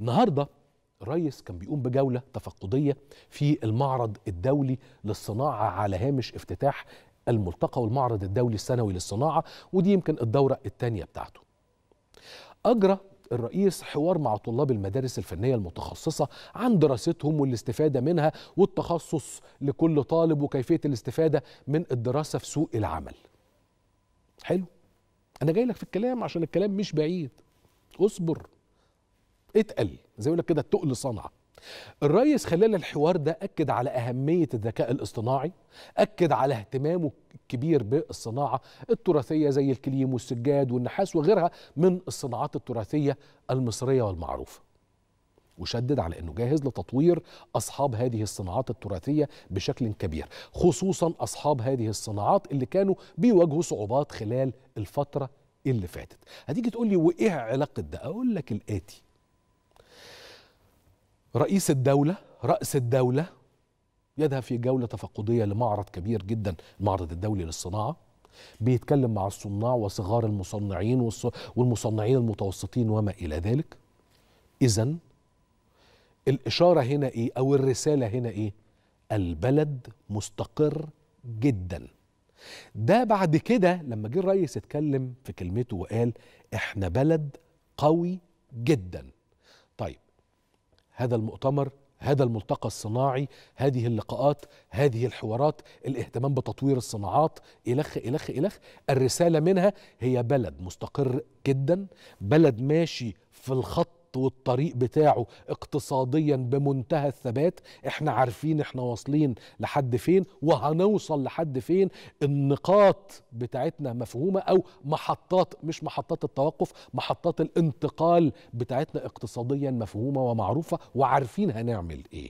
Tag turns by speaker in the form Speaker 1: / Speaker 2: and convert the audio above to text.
Speaker 1: النهارده الريس كان بيقوم بجولة تفقدية في المعرض الدولي للصناعة على هامش افتتاح الملتقى والمعرض الدولي السنوي للصناعة ودي يمكن الدورة الثانية بتاعته أجرى الرئيس حوار مع طلاب المدارس الفنية المتخصصة عن دراستهم والاستفادة منها والتخصص لكل طالب وكيفية الاستفادة من الدراسة في سوق العمل حلو أنا جاي لك في الكلام عشان الكلام مش بعيد اصبر اتقل زي يقول لك كده التقل صنعه الرئيس خلال الحوار ده أكد على أهمية الذكاء الاصطناعي أكد على اهتمامه الكبير بالصناعة التراثية زي الكليم والسجاد والنحاس وغيرها من الصناعات التراثية المصرية والمعروفة وشدد على أنه جاهز لتطوير أصحاب هذه الصناعات التراثية بشكل كبير خصوصا أصحاب هذه الصناعات اللي كانوا بيواجهوا صعوبات خلال الفترة اللي فاتت هتيجي تقول لي وإيه علاقة ده أقول لك الآتي رئيس الدولة رأس الدولة يذهب في جولة تفقدية لمعرض كبير جدا المعرض الدولي للصناعة بيتكلم مع الصناع وصغار المصنعين والمصنعين المتوسطين وما إلى ذلك إذا الإشارة هنا إيه أو الرسالة هنا إيه البلد مستقر جدا ده بعد كده لما جه الرئيس اتكلم في كلمته وقال احنا بلد قوي جدا طيب هذا المؤتمر هذا الملتقى الصناعي هذه اللقاءات هذه الحوارات الاهتمام بتطوير الصناعات إلخ إلخ إلخ الرسالة منها هي بلد مستقر جدا بلد ماشي في الخط والطريق بتاعه اقتصاديا بمنتهى الثبات احنا عارفين احنا واصلين لحد فين وهنوصل لحد فين النقاط بتاعتنا مفهومة او محطات مش محطات التوقف محطات الانتقال بتاعتنا اقتصاديا مفهومة ومعروفة وعارفين هنعمل ايه